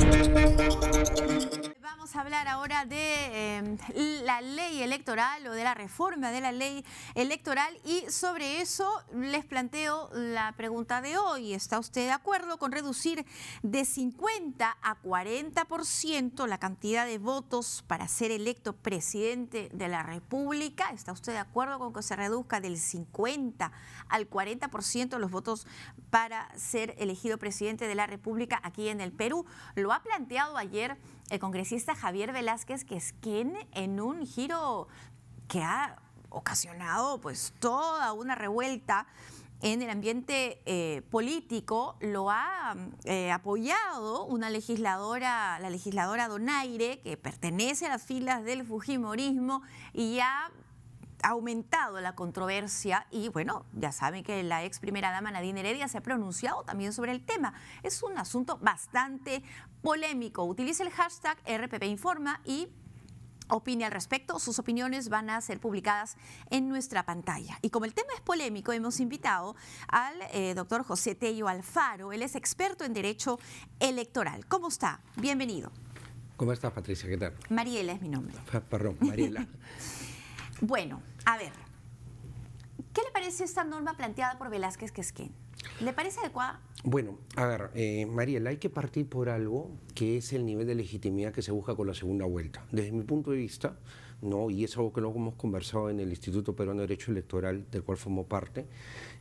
Thank you. ahora de em, la ley electoral o de la reforma de la ley electoral y sobre eso les planteo la pregunta de hoy. ¿Está usted de acuerdo con reducir de 50 a 40% la cantidad de votos para ser electo presidente de la República? ¿Está usted de acuerdo con que se reduzca del 50 al 40% los votos para ser elegido presidente de la República aquí en el Perú? Lo ha planteado ayer el congresista Javier Velázquez, que es quien en un giro que ha ocasionado pues toda una revuelta en el ambiente eh, político lo ha eh, apoyado una legisladora, la legisladora Donaire, que pertenece a las filas del Fujimorismo y ha ha aumentado la controversia y bueno, ya saben que la ex primera dama Nadine Heredia se ha pronunciado también sobre el tema. Es un asunto bastante polémico. Utilice el hashtag RPP Informa y opine al respecto. Sus opiniones van a ser publicadas en nuestra pantalla. Y como el tema es polémico, hemos invitado al eh, doctor José Tello Alfaro. Él es experto en Derecho Electoral. ¿Cómo está? Bienvenido. ¿Cómo estás, Patricia? ¿Qué tal? Mariela es mi nombre. Perdón, Mariela. Bueno, a ver, ¿qué le parece esta norma planteada por Velázquez Quesquén? ¿Le parece adecuada? Bueno, a ver, eh, Mariela, hay que partir por algo que es el nivel de legitimidad que se busca con la segunda vuelta. Desde mi punto de vista, ¿no? y es algo que luego hemos conversado en el Instituto Peruano de Derecho Electoral, del cual formo parte,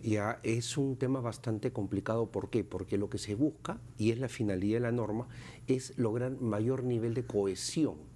ya es un tema bastante complicado. ¿Por qué? Porque lo que se busca, y es la finalidad de la norma, es lograr mayor nivel de cohesión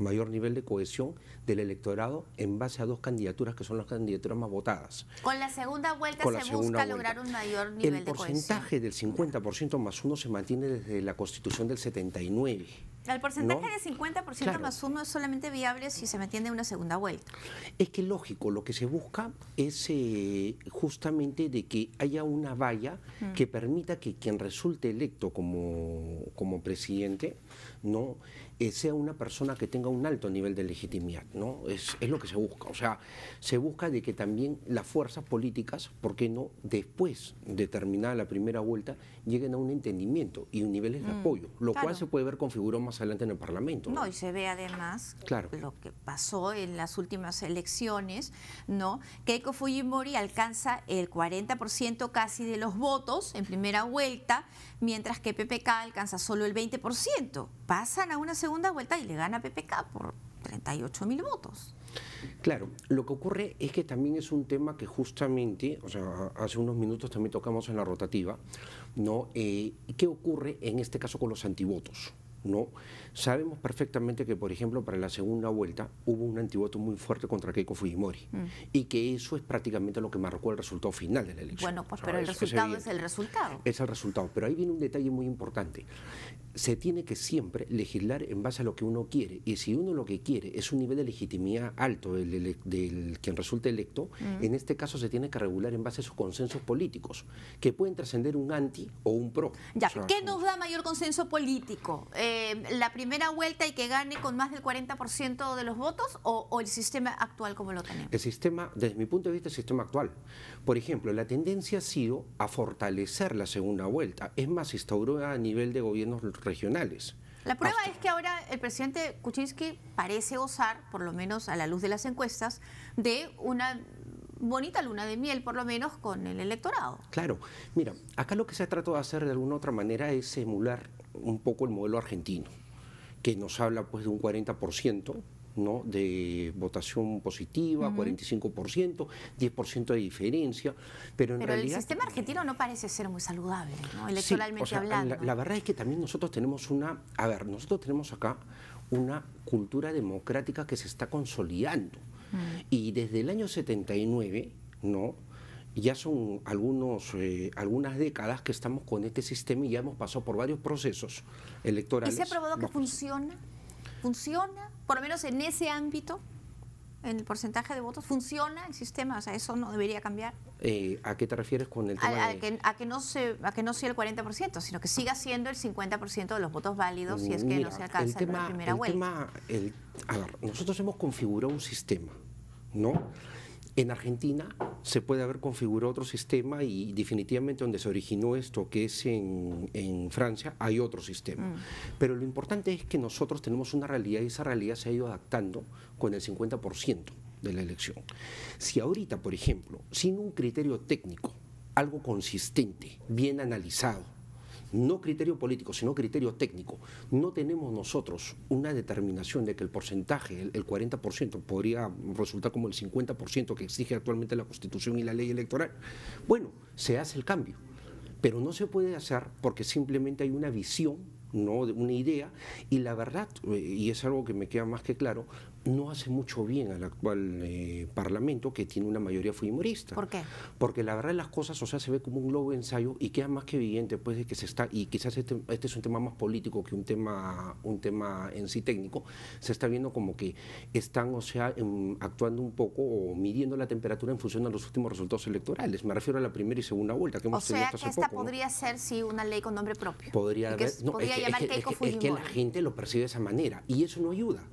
mayor nivel de cohesión del electorado en base a dos candidaturas que son las candidaturas más votadas. Con la segunda vuelta se busca lograr un mayor nivel de cohesión. El porcentaje del 50% más uno se mantiene desde la constitución del 79. El porcentaje del de 50% más uno es solamente viable si se mantiene una segunda vuelta. Es que lógico, lo que se busca es eh, justamente de que haya una valla mm. que permita que quien resulte electo como, como presidente ¿no? Eh, sea una persona que tenga un alto nivel de legitimidad, ¿no? Es, lo que se busca. O sea, se busca de que también las fuerzas políticas, ¿por qué no? Después de terminar la primera vuelta, lleguen a un entendimiento y un nivel de mm, apoyo, lo cual se puede ver configurado más adelante en el Parlamento. No, y se ve además lo que pasó en las últimas elecciones, ¿no? Keiko Fujimori alcanza el 40% casi de los votos en primera vuelta, mientras que PPK alcanza solo el 20% pasan a una segunda vuelta y le gana PPK por 38 mil votos. Claro, lo que ocurre es que también es un tema que justamente, o sea, hace unos minutos también tocamos en la rotativa, ¿no? Eh, ¿Qué ocurre en este caso con los antivotos? ¿no? Sabemos perfectamente que, por ejemplo, para la segunda vuelta hubo un antivoto muy fuerte contra Keiko Fujimori mm. y que eso es prácticamente lo que marcó el resultado final de la elección. Bueno, pues, pero el resultado es, el resultado. Es el resultado, pero ahí viene un detalle muy importante. Se tiene que siempre legislar en base a lo que uno quiere y si uno lo que quiere es un nivel de legitimidad alto del, quien resulte electo, mm. en este caso se tiene que regular en base a sus consensos políticos que pueden trascender un anti o un pro. Ya, ¿qué nos da mayor consenso político? Eh, la primera vuelta y que gane con más del 40% de los votos o, el sistema actual como lo tenemos? El sistema, desde mi punto de vista, el sistema actual. Por ejemplo, la tendencia ha sido a fortalecer la segunda vuelta. Es más, instauró a nivel de gobiernos regionales. La prueba es que ahora el presidente Kuczynski parece gozar, por lo menos a la luz de las encuestas, de una bonita luna de miel, por lo menos, con el electorado. Claro. Mira, acá lo que se ha tratado de hacer de alguna otra manera es emular un poco el modelo argentino, que nos habla pues de un 40%. ¿no? de votación positiva, 45%, 10% de diferencia, pero en realidad... el sistema argentino no parece ser muy saludable, electoralmente hablando. La, verdad es que también nosotros tenemos una... A ver, nosotros tenemos acá una cultura democrática que se está consolidando. Y desde el año 79, ¿no? ya son algunos, eh, algunas décadas que estamos con este sistema y ya hemos pasado por varios procesos electorales. ¿Y se ha probado que funciona? ¿Funciona? Por lo menos en ese ámbito, en el porcentaje de votos, ¿funciona el sistema? O sea, eso no debería cambiar. Eh, ¿A qué te refieres con el tema a, que, no se, que no sea el 40%, sino que siga siendo el 50% de los votos válidos si es que no se alcanza en la primera vuelta. el, a ver, nosotros hemos configurado un sistema, ¿no? En Argentina se puede haber configurado otro sistema y definitivamente donde se originó esto, que es en, Francia, hay otro sistema. Mm. Pero lo importante es que nosotros tenemos una realidad y esa realidad se ha ido adaptando con el 50% de la elección. Si ahorita, por ejemplo, sin un criterio técnico, algo consistente, bien analizado, no criterio político, sino criterio técnico. No tenemos nosotros una determinación de que el porcentaje, el, 40%, podría resultar como el 50% que exige actualmente la Constitución y la ley electoral. Bueno, se hace el cambio, pero no se puede hacer porque simplemente hay una visión ¿no? una idea, y la verdad, eh, y es algo que me queda más que claro, no hace mucho bien al actual eh, Parlamento que tiene una mayoría fujimorista. ¿Por qué? Porque la verdad de las cosas, o sea, se ve como un globo ensayo y queda más que evidente pues de que se está, y quizás este, este, es un tema más político que un tema, un tema en sí técnico, se está viendo como que están, o sea, em, actuando un poco o midiendo la temperatura en función de los últimos resultados electorales. Me refiero a la primera y segunda vuelta que hemos o sea, que esta podría ser, sí, una ley con nombre propio. Podría haber, que, es que la gente lo percibe de esa manera y eso no ayuda.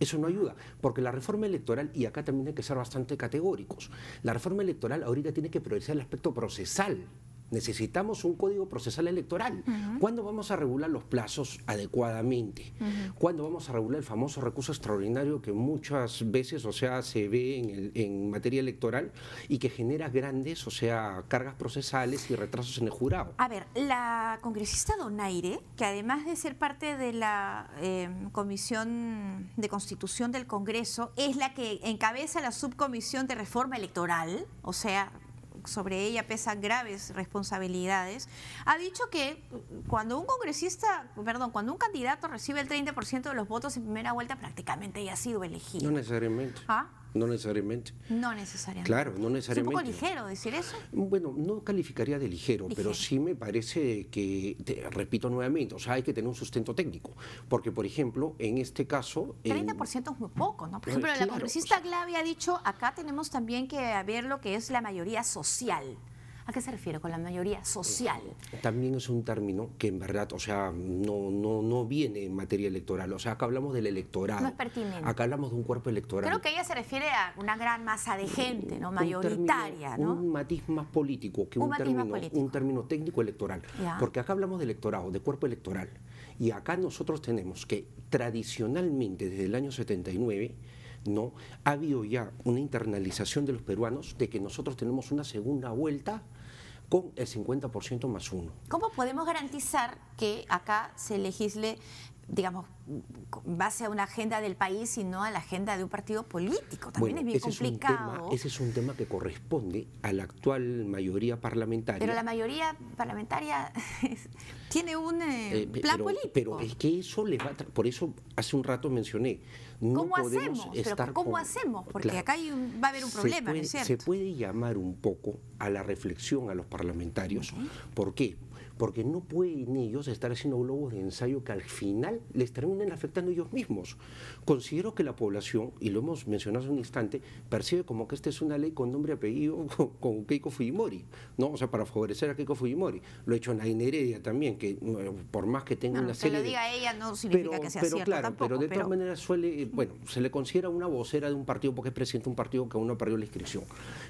Eso no ayuda, porque la reforma electoral, y acá también hay que ser bastante categóricos, la reforma electoral ahorita tiene que priorizar el aspecto procesal necesitamos un código procesal electoral. ¿Cuándo vamos a regular los plazos adecuadamente? ¿Cuándo vamos a regular el famoso recurso extraordinario que muchas veces, o sea, se ve en, materia electoral y que genera grandes, o sea, cargas procesales y retrasos en el jurado? A ver, la congresista Donaire, que además de ser parte de la em, Comisión de Constitución del Congreso, es la que encabeza la subcomisión de reforma electoral, o sea, sobre ella pesan graves responsabilidades, ha dicho que cuando un congresista, perdón, cuando un candidato recibe el 30% de los votos en primera vuelta, prácticamente ya ha sido elegido. No necesariamente. ¿Ah? No necesariamente. No necesariamente. Claro, no necesariamente. ¿Es un poco ligero decir eso? Bueno, no calificaría de ligero, pero sí me parece que, repito nuevamente, o sea, hay que tener un sustento técnico. Porque, por ejemplo, en este caso... 30% es muy poco, ¿no? Por pues ejemplo, la congresista Glavia ha dicho, acá tenemos también que ver lo que es la mayoría social. ¿A qué se refiere con la mayoría social? También es un término que en verdad, o sea, no, no, no viene en materia electoral. O sea, acá hablamos del electorado. No es pertinente. Acá hablamos de un cuerpo electoral. Creo que ella se refiere a una gran masa de gente, ¿no? Mayoritaria, un ¿no? Un matiz más político que un, término, técnico electoral. Porque acá hablamos de electorado, de cuerpo electoral. Y acá nosotros tenemos que tradicionalmente desde el año 79 no ha habido ya una internalización de los peruanos de que nosotros tenemos una segunda vuelta con el 50% más uno. ¿Cómo podemos garantizar que acá se legisle digamos, base a una agenda del país y no a la agenda de un partido político. También es bien complicado. ese es un tema que corresponde a la actual mayoría parlamentaria. Pero la mayoría parlamentaria tiene un eh, eh, plan pero, político. Pero es que eso les va a Por eso hace un rato mencioné. ¿Cómo hacemos? ¿Cómo hacemos? Porque acá va a haber un problema, ¿no es cierto? Se puede llamar un poco a la reflexión a los parlamentarios. ¿Por qué? porque no pueden ellos estar haciendo globos de ensayo que al final les terminen afectando ellos mismos. Considero que la población, y lo hemos mencionado hace un instante, percibe como que esta es una ley con nombre y apellido con Keiko Fujimori, ¿no? O sea, para favorecer a Keiko Fujimori. Lo ha he hecho Nain Heredia también, que por más que tenga una serie... Que lo diga de... ella no significa pero, que sea pero, claro, Pero de todas maneras suele, bueno, se le considera una vocera de un partido porque es presidente de un partido que aún no perdió la inscripción.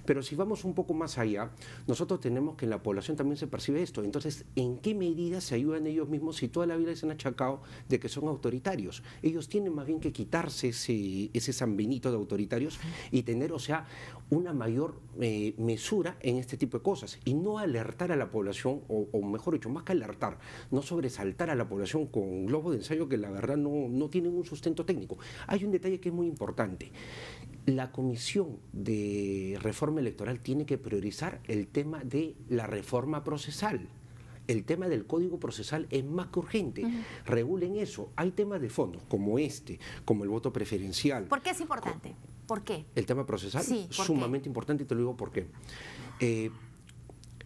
Pero si vamos un poco más allá, nosotros tenemos que en la población también se percibe esto. Entonces, ¿en qué medida se ayudan ellos mismos si toda la vida les han achacado de que son autoritarios? Ellos tienen más bien que quitarse ese, ese de autoritarios y tener, o sea, una mayor eh, mesura en este tipo de cosas y no alertar a la población, o, mejor dicho, más que alertar, no sobresaltar a la población con globos de ensayo que la verdad no, no tienen un sustento técnico. Hay un detalle que es muy importante. La Comisión de Reforma Electoral tiene que priorizar el tema de la reforma procesal el tema del código procesal es más que urgente. Regulen eso. Hay temas de fondo, como este, como el voto preferencial. ¿Por qué es importante? ¿Por qué? El tema procesal es sumamente importante y te lo digo por qué. Eh,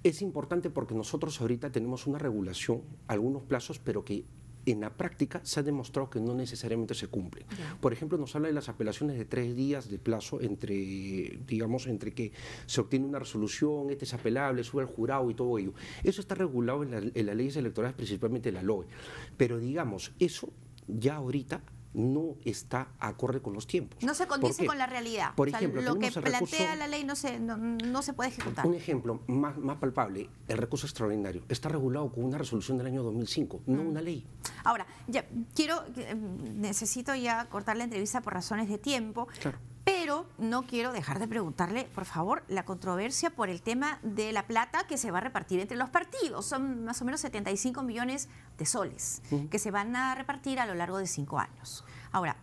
es importante porque nosotros ahorita tenemos una regulación, algunos plazos, pero que en la práctica se ha demostrado que no necesariamente se cumple. Por ejemplo, nos habla de las apelaciones de tres días de plazo entre, digamos, entre que se obtiene una resolución, este es apelable, sube al jurado y todo ello. Eso está regulado en, las leyes electorales, principalmente la LOE. Pero digamos, eso ya ahorita no está a acorde con los tiempos. No se condice con la realidad. Por ejemplo, lo que plantea la ley no se, no, se puede ejecutar. Un ejemplo más, palpable, el recurso extraordinario, está regulado con una resolución del año 2005, no mm. una ley. Ahora, quiero, eh, necesito ya cortar la entrevista por razones de tiempo. Pero no quiero dejar de preguntarle, por favor, la controversia por el tema de la plata que se va a repartir entre los partidos. Son más o menos 75 millones de soles que se van a repartir a lo largo de cinco años. Ahora,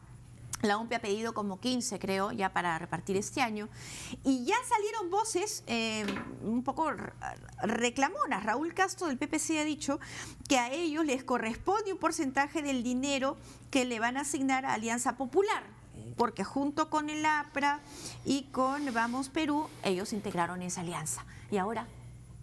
la OMP ha pedido como 15, creo, ya para repartir este año. Y ya salieron voces eh, un poco reclamonas. Raúl Castro del PPC ha dicho que a ellos les corresponde un porcentaje del dinero que le van a asignar a Alianza Popular. Porque junto con el APRA y con Vamos Perú, ellos integraron esa alianza. Y ahora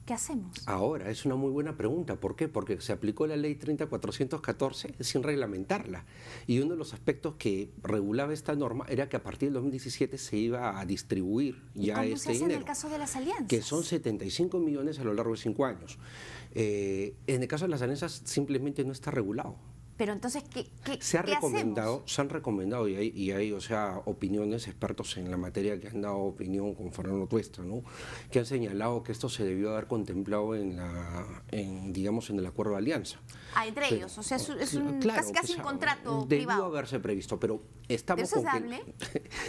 ¿Qué hacemos? Ahora, es una muy buena pregunta. ¿Por qué? Porque se aplicó la ley 30414 sin reglamentarla. Y uno de los aspectos que regulaba esta norma era que a partir del 2017 se iba a distribuir ya ¿Y cómo este se hace en el caso de las alianzas? Que son 75 millones a lo largo de cinco años. Eh, en el caso de las alianzas simplemente no está regulado. Pero entonces, ¿qué, qué se ha recomendado, Se han recomendado, y hay, y hay, o sea, opiniones, expertos en la materia que han dado opinión con Fernando Tuesta, ¿no? que han señalado que esto se debió haber contemplado en, la, en digamos, en el acuerdo de alianza. Ah, entre ellos, o sea, es, casi, un contrato privado. Debió haberse previsto, pero Estamos ¿Eso es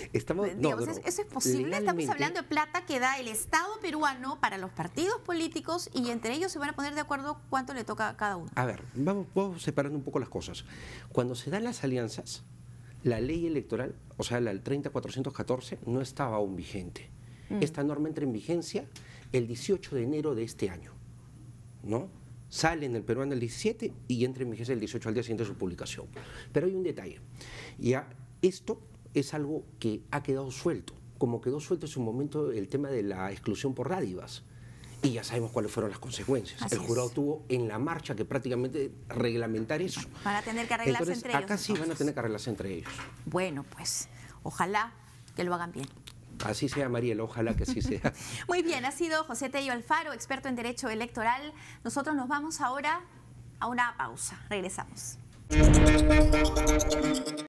¿Eso pues, es posible? Estamos hablando de plata que da el Estado peruano para los partidos políticos y entre ellos se van a poner de acuerdo cuánto le toca a cada uno. A ver, vamos, separando un poco las cosas. Cuando se dan las alianzas, la ley electoral, o sea, la 30414, no estaba aún vigente. Mm. Esta norma entra en vigencia el 18 de enero de este año, ¿no? sale en el peruano el 17 y entra en vigencia el 18 al día siguiente de su publicación. Pero hay un detalle. Ya esto es algo que ha quedado suelto, como quedó suelto en su momento el tema de la exclusión por dádivas. Y ya sabemos cuáles fueron las consecuencias. el jurado tuvo en la marcha que prácticamente reglamentar eso. Van a tener que arreglarse entre ellos. Acá sí van a tener que arreglarse entre ellos. Bueno, pues ojalá que lo hagan bien. Así sea, Mariela, ojalá que así sea. Muy bien, ha sido José Tello Alfaro, experto en Derecho Electoral. Nosotros nos vamos ahora a una pausa. Regresamos.